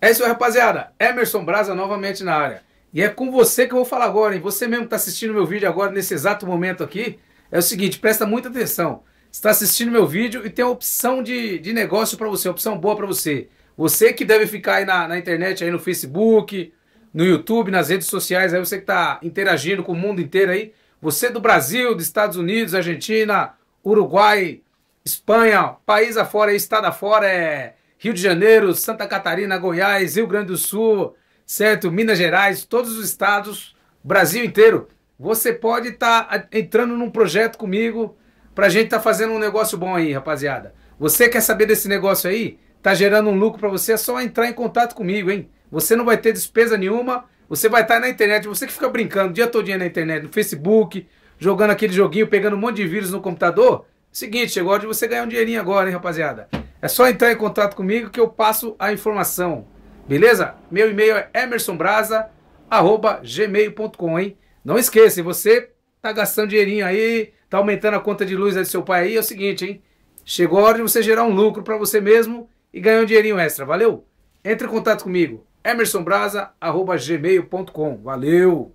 É isso aí, rapaziada. Emerson Braza novamente na área. E é com você que eu vou falar agora, hein? Você mesmo que está assistindo meu vídeo agora, nesse exato momento aqui, é o seguinte, presta muita atenção. está assistindo meu vídeo e tem uma opção de, de negócio para você, opção boa para você. Você que deve ficar aí na, na, internet, aí no Facebook, no YouTube, nas redes sociais, aí você que está interagindo com o mundo inteiro aí. Você do Brasil, dos Estados Unidos, Argentina, Uruguai, Espanha, país afora, aí, estado afora, é Rio de Janeiro, Santa Catarina, Goiás, Rio Grande do Sul, certo? Minas Gerais, todos os estados, Brasil inteiro. Você pode estar tá entrando num projeto comigo pra gente estar tá fazendo um negócio bom aí, rapaziada. Você quer saber desse negócio aí? Tá gerando um lucro para você? É só entrar em contato comigo, hein? Você não vai ter despesa nenhuma. Você vai estar tá na internet, você que fica brincando o dia todo dia na internet, no Facebook, jogando aquele joguinho, pegando um monte de vírus no computador. Seguinte, chegou a hora de você ganhar um dinheirinho agora, hein, rapaziada? É só entrar em contato comigo que eu passo a informação. Beleza? Meu e-mail é emersonbrasa@gmail.com, hein? Não esqueça, você tá gastando dinheirinho aí, tá aumentando a conta de luz do seu pai aí, é o seguinte, hein? Chegou a hora de você gerar um lucro para você mesmo e ganhar um dinheirinho extra, valeu? Entre em contato comigo, emersonbrasa@gmail.com. Valeu.